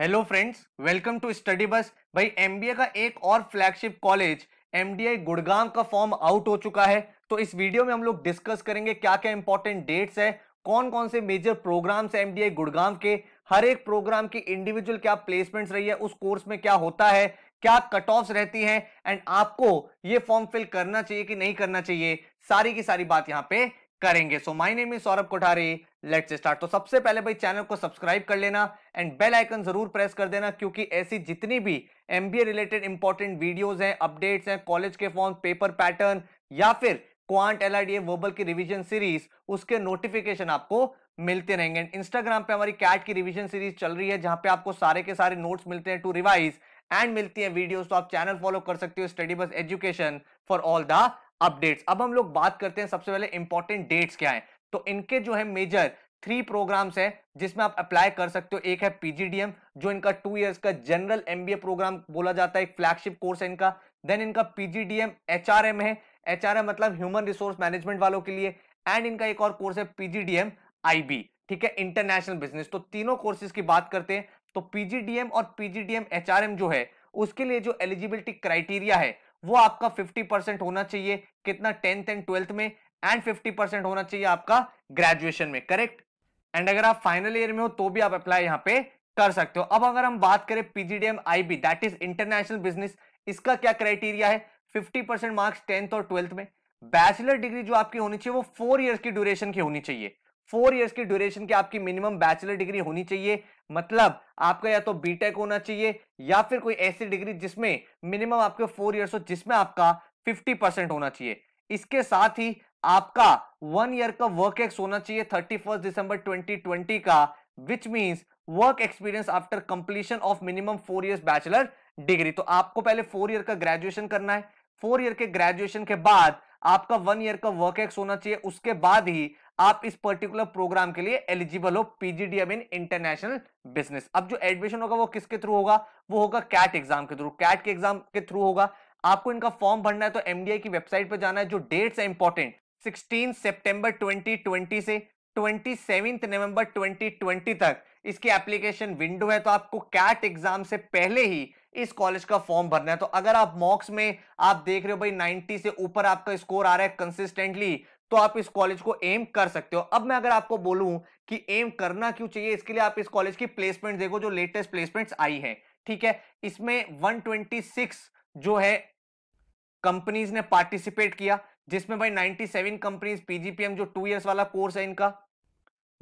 hello friends welcome to study bus भाई MBA का एक और फ्लैगशिप कॉलेज एमडीआई गुड़गांव का फॉर्म आउट हो चुका है तो इस वीडियो में हम लोग डिस्कस करेंगे क्या क्या इंपॉर्टेंट डेट्स है कौन कौन से मेजर प्रोग्राम्स है एमडीआई गुड़गांव के हर एक प्रोग्राम की इंडिविजुअल क्या प्लेसमेंट्स रही है उस कोर्स में क्या होता है क्या कट ऑफ रहती हैं एंड आपको ये फॉर्म फिल करना चाहिए कि नहीं करना चाहिए सारी की सारी बात यहाँ पे करेंगे so my name is Saurabh Kothari let's start तो सबसे पहले भाई चैनल को सब्सक्राइब कर लेना एंड बेल आइकन जरूर प्रेस कर देना क्योंकि ऐसी जितनी भी एमबीए रिलेटेड इंपॉर्टेंट वीडियोस हैं अपडेट्स हैं कॉलेज के फॉर्म पेपर पैटर्न या फिर क्वांट एल आई वर्बल की रिविजन सीरीज उसके नोटिफिकेशन आपको मिलते रहेंगे एंड इंस्टाग्राम पे हमारी कैट की रिविजन सीरीज चल रही है जहां पे आपको सारे के सारे नोट्स मिलते हैं टू रिवाइज एंड मिलती है वीडियोस तो आप चैनल फॉलो कर सकते हो study bus education for all the updates अब हम लोग बात करते हैं सबसे पहले इंपॉर्टेंट डेट्स क्या है तो इनके जो है मेजर थ्री प्रोग्राम्स है जिसमें आप अप्लाई कर सकते हो एक है पीजीडीएम जो इनका टू इयर्स का जनरल एमबीए प्रोग्राम बोला जाता है एक फ्लैगशिप कोर्स है इनका देन इनका पीजीडीएम एचआरएम है एचआरएम मतलब ह्यूमन रिसोर्स मैनेजमेंट वालों के लिए एंड इनका एक और कोर्स है पीजीडीएम आईबी ठीक है इंटरनेशनल बिजनेस तो तीनों कोर्सेज की बात करते हैं तो पीजीडीएम और पीजीडीएम एचआरएम जो है उसके लिए जो एलिजिबिलिटी क्राइटेरिया है वो आपका 50 परसेंट होना चाहिए कितना टेंथ एंड ट्वेल्थ में एंड 50 परसेंट होना चाहिए आपका ग्रेजुएशन में करेक्ट एंड अगर आप फाइनल ईयर में हो तो भी आप अप्लाई यहाँ पे कर सकते हो अब अगर हम बात करें PGDM IB that is international business इसका क्या क्राइटेरिया है 50 परसेंट मार्क्स टेंथ और ट्वेल्थ में बैचलर डिग्री जो आपकी होनी चाहिए वो फोर ईयर्स की ड्यूरेशन की होनी चाहिए फोर ईयर्स की ड्यूरेशन की आपकी मिनिमम बैचलर डिग्री होनी चाहिए मतलब आपका या तो बीटेक होना चाहिए या फिर कोई ऐसी डिग्री जिसमें मिनिमम आपके फोर ईयर्स हो जिसमें आपका फिफ्टी परसेंट होना चाहिए इसके साथ ही आपका वन ईयर का वर्क एक्स होना चाहिए thirty first December twenty twenty का which means work experience after completion of minimum four years bachelor degree तो आपको पहले फोर ईयर का ग्रेजुएशन करना है फोर ईयर के ग्रेजुएशन के बाद आपका वन ईयर का वर्क एक्स होना चाहिए उसके बाद ही आप इस पर्टिकुलर प्रोग्राम के लिए एलिजिबल हो पीजीडीएम इन इंटरनेशनल बिजनेस अब जो एडमिशन होगा वो किसके थ्रू होगा वो होगा कैट एग्जाम के थ्रू कैट के एग्जाम के थ्रू होगा आपको इनका फॉर्म भरना है तो एमडीआई की वेबसाइट पर जाना है जो डेट्स है इंपॉर्टेंट सिक्सटीन सेप्टेंबर ट्वेंटी से ट्वेंटी सेवेंथ नवंबर ट्वेंटी तक इसकी एप्लीकेशन विंडो है तो आपको कैट एग्जाम से पहले ही इस कॉलेज का फॉर्म भरना है तो अगर आप मॉक्स में आप देख रहे हो भाई 90 से ऊपर आपका स्कोर आ रहा है कंसिस्टेंटली तो आप इस कॉलेज को एम कर सकते हो अब मैं अगर आपको बोलूं कि एम करना क्यों चाहिए इसके लिए आप इस कॉलेज की प्लेसमेंट देखो जो लेटेस्ट प्लेसमेंट्स आई है ठीक है इसमें 126 जो है कंपनीज ने पार्टिसिपेट किया जिसमें भाई 97 कंपनीज पीजीपीएम जो टू ईयर्स वाला कोर्स है इनका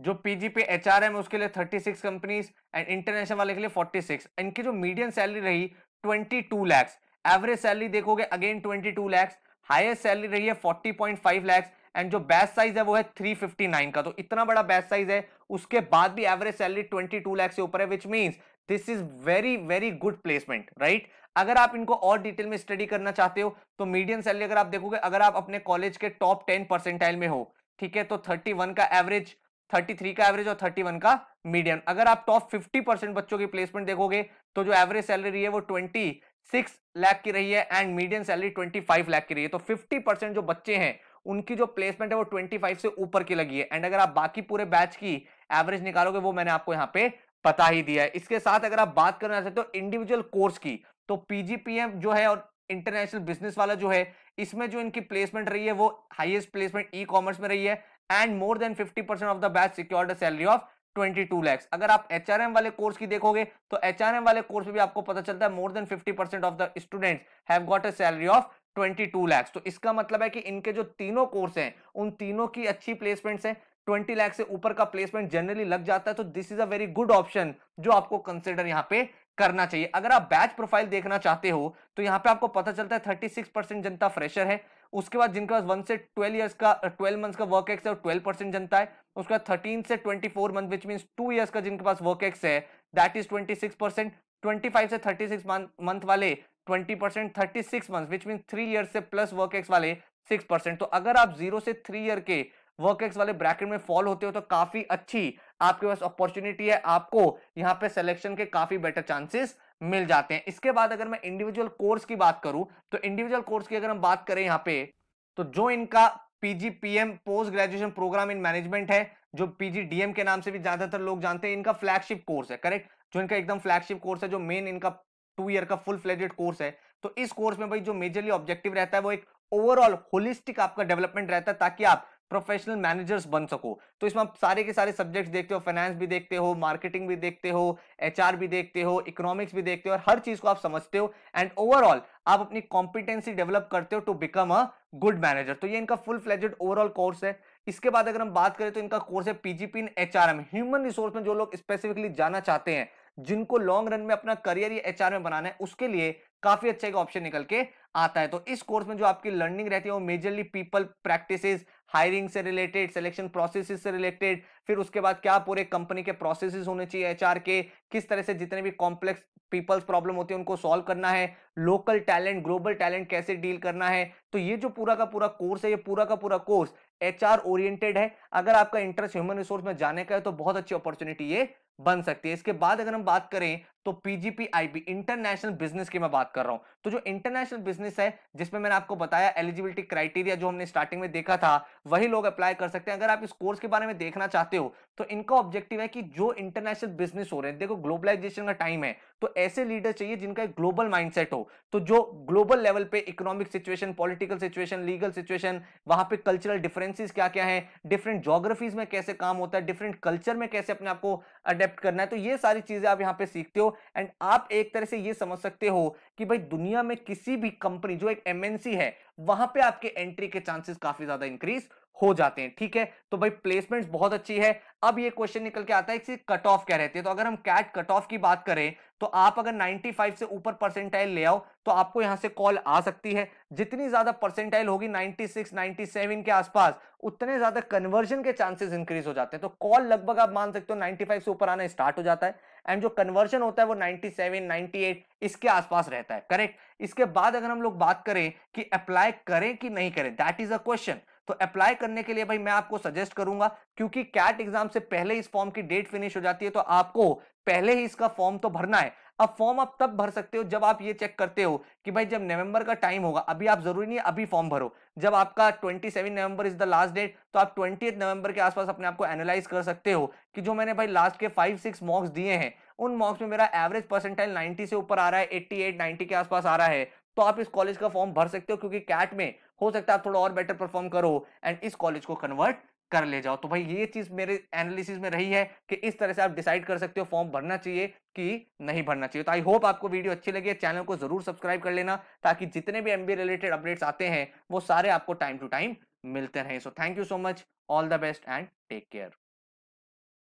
जो पीजीपी एच आर एम उसके लिए 36 कंपनीज एंड इंटरनेशनल वाले के लिए 46 इनकी जो मीडियम सैलरी रही 22 लैक्स एवरेज सैलरी देखोगे अगेन 22 लैक्स हाइस्ट सैलरी रही है 40.5 लैक्स एंड जो बेस्ट साइज है वो है थ्री फिफ्टी नाइन का तो इतना बड़ा बेस्ट साइज है उसके बाद भी average salary twenty two lakh से ऊपर है which mean this is very very good placement right अगर आप इनको और डिटेल में स्टडी करना चाहते हो तो मीडियम सैलरी अगर आप देखोगे अगर आप अपने कॉलेज के टॉप टेन परसेंटाइल में हो ठीक है तो थर्टी वन का एवरेज थर्टी थ्री का एवरेज और थर्टी वन का मीडियम अगर आप टॉप फिफ्टी परसेंट बच्चों की प्लेसमेंट देखोगे तो जो एवरेज सैलरी है वो ट्वेंटी सिक्स लाख की रही है and medium salary twenty five lakh की रही है तो फिफ्टी परसेंट जो बच्चे हैं उनकी जो प्लेसमेंट है वो 25 से ऊपर की लगी है एंड अगर आप बाकी पूरे बैच की एवरेज निकालोगे वो मैंने आपको यहाँ पे पता ही दिया है इसके साथ अगर आप बात करना चाहते हो इंडिविजुअल कोर्स की तो पीजीपीएम जो है और इंटरनेशनल बिजनेस वाला जो है इसमें जो इनकी प्लेसमेंट रही है वो हाइएस्ट प्लेसमेंट ई कॉमर्स में रही है and more than fifty percent of the batch secured salary of 22 lakh अगर आप एच वाले कोर्स की देखोगे तो एच वाले कोर्स में भी आपको पता चलता है more than 50 percent of the students have got a salary of twenty two lakhs तो इसका मतलब है कि इनके जो तीनों कोर्स हैं उन तीनों की अच्छी प्लेसमेंट्स हैं ट्वेंटी लैक्स से ऊपर का प्लेसमेंट जनरली लग जाता है तो this is a very good option जो आपको कंसिडर यहाँ पे करना चाहिए अगर आप बैच प्रोफाइल देखना चाहते हो तो यहाँ पे आपको पता चलता है थर्टी जनता फ्रेशर है उसके बाद जिनके पास वन से ट्वेल्व ईयर्स का ट्वेल्व मंथ्स का वर्क एक्स है ट्वेल्व परसेंट जनता है उसके बाद थर्टीन से twenty four month which mean two years का जिनके पास वर्क एक्स है that is twenty six percent twenty five से थर्टी सिक्स मंथ वाले twenty percent thirty six month which mean three year से प्लस वर्क एक्स वाले six percent तो अगर आप जीरो से थ्री ईयर के वर्क एक्स वाले ब्रैकेट में फॉल होते हो तो काफी अच्छी आपके पास अपॉर्चुनिटी है आपको यहाँ पे सिलेक्शन के काफी बेटर चांसेस मिल जाते हैं इसके बाद अगर मैं इंडिविजुअल कोर्स की बात करूं तो इंडिविजुअल कोर्स की अगर हम बात करें यहाँ पे तो जो इनका PGPM post graduation programme in management है जो पीजीडीएम के नाम से भी ज्यादातर लोग जानते हैं इनका फ्लैगशिप कोर्स है करेक्ट जो इनका एकदम फ्लैगशिप कोर्स है जो मेन इनका टू ईयर का फुल फ्लेजेड कोर्स है तो इस कोर्स में भाई जो मेजरली ऑब्जेक्टिव रहता है वो एक ओवरऑल होलिस्टिक आपका डेवलपमेंट रहता है ताकि आप प्रोफेशनल मैनेजर्स बन सको तो इसमें आप सारे के सारे सब्जेक्ट्स देखते हो फाइनेंस भी देखते हो मार्केटिंग भी देखते हो एचआर भी देखते हो इकोनॉमिक्स भी देखते हो और हर चीज को आप समझते हो एंड ओवरऑल आप अपनी कॉम्पिटेंसी डेवलप करते हो to become a good manager तो ये इनका फुल फ्लेजेड ओवरऑल कोर्स है इसके बाद अगर हम बात करें तो इनका कोर्स है PGP in HRM human resource में जो लोग स्पेसिफिकली जाना चाहते हैं जिनको लॉन्ग रन में अपना करियर या एचआर में बनाना है उसके लिए काफी अच्छा एक ऑप्शन निकल के आता है तो इस कोर्स में जो आपकी लर्निंग रहती है वो मेजरली पीपल प्रैक्टिसेस हायरिंग से रिलेटेड सिलेक्शन प्रोसेसेस से रिलेटेड फिर उसके बाद क्या पूरे कंपनी के प्रोसेसेस होने चाहिए एचआर के किस तरह से जितने भी कॉम्प्लेक्स पीपल्स प्रॉब्लम होती है उनको सॉल्व करना है लोकल टैलेंट ग्लोबल टैलेंट कैसे डील करना है तो ये जो पूरा का पूरा कोर्स है ये पूरा का पूरा कोर्स एचआर ओरिएंटेड है अगर आपका इंटरेस्ट ह्यूमन रिसोर्स में जाने का है तो बहुत अच्छी अपॉर्चुनिटी ये बन सकती है इसके बाद अगर हम बात करें तो पीजीपीआईबी इंटरनेशनल बिजनेस की मैं बात कर रहा हूं तो जो इंटरनेशनल बिजनेस है जिसमें मैंने आपको बताया एलिजिबिलिटी क्राइटेरिया जो हमने स्टार्टिंग में देखा था वही लोग अप्लाई कर सकते हैं अगर आप इस कोर्स के बारे में देखना चाहते हो तो इनका ऑब्जेक्टिव है कि जो इंटरनेशनल बिजनेस हो रहे हैं देखो ग्लोबलाइजेशन का टाइम है तो ऐसे लीडर चाहिए जिनका एक ग्लोबल माइंडसेट हो तो जो ग्लोबल लेवल पे economic situation political situation legal situation वहां पे कल्चरल डिफरेंसेस क्या क्या है डिफरेंट जोग्राफीज में कैसे काम होता है डिफरेंट कल्चर में कैसे अपने आप को अडेप्ट करना है तो ये सारी चीजें आप यहाँ पे सीखते हो एंड आप एक तरह से ये समझ सकते हो कि भाई दुनिया में किसी भी कंपनी जो एक एमएनसी है वहां पे आपके एंट्री के चांसेस काफी ज्यादा इंक्रीज हो जाते हैं ठीक है तो भाई प्लेसमेंट बहुत अच्छी है अब ये क्वेश्चन निकल के आता है कि कट ऑफ क्या रहती है तो अगर हम कैट कट ऑफ की बात करें तो आप अगर 95 से ऊपर परसेंटाइल ले आओ तो आपको यहां से कॉल आ सकती है जितनी ज्यादा परसेंटाइल होगी 96 97 के आसपास उतने ज्यादा कन्वर्जन के चांसेस इंक्रीज हो जाते हैं तो कॉल लगभग आप मान सकते हो 95 से ऊपर आना स्टार्ट हो जाता है एंड जो कन्वर्जन होता है वो 97 98 इसके आसपास रहता है करेक्ट इसके बाद अगर हम लोग बात करें कि अप्लाई करें कि नहीं करें दैट इज अ क्वेश्चन तो अप्लाई करने के लिए भाई मैं आपको सजेस्ट करूंगा क्योंकि कैट एग्जाम से पहले इस फॉर्म की डेट फिनिश हो जाती है तो आपको पहले ही इसका फॉर्म तो भरना है अब फॉर्म आप तब भर सकते हो जब आप ये चेक करते हो कि भाई जब नवंबर का टाइम होगा अभी आप जरूरी नहीं अभी फॉर्म भरो जब आपका 27 November is the last date तो आप 20 नवंबर के आसपास अपने आप को एनालाइज कर सकते हो कि जो मैंने भाई लास्ट के फाइव सिक्स मॉक्स दिए हैं उन मॉक्स में मेरा एवरेज परसेंटाइल 90 से ऊपर आ रहा है 88 90 के आसपास आ रहा है तो आप इस कॉलेज का फॉर्म भर सकते हो क्योंकि कैट में हो सकता है आप थोड़ा और बेटर परफॉर्म करो एंड इस कॉलेज को कन्वर्ट कर ले जाओ तो भाई ये चीज मेरे एनालिसिस में रही है कि इस तरह से आप डिसाइड कर सकते हो फॉर्म भरना चाहिए कि नहीं भरना चाहिए तो आई होप आपको वीडियो अच्छी लगी चैनल को जरूर सब्सक्राइब कर लेना ताकि जितने भी एमबीए रिलेटेड अपडेट्स आते हैं वो सारे आपको टाइम टू टाइम मिलते रहे so thank you so much all the best and take care